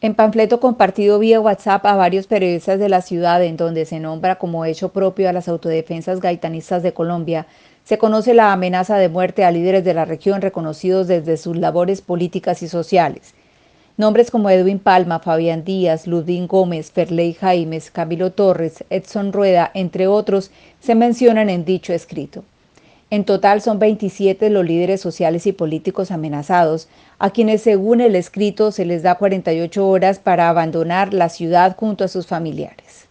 En panfleto compartido vía WhatsApp a varios periodistas de la ciudad, en donde se nombra como hecho propio a las autodefensas gaitanistas de Colombia, se conoce la amenaza de muerte a líderes de la región reconocidos desde sus labores políticas y sociales. Nombres como Edwin Palma, Fabián Díaz, Ludín Gómez, Ferley Jaimes, Camilo Torres, Edson Rueda, entre otros, se mencionan en dicho escrito. En total son 27 los líderes sociales y políticos amenazados, a quienes según el escrito se les da 48 horas para abandonar la ciudad junto a sus familiares.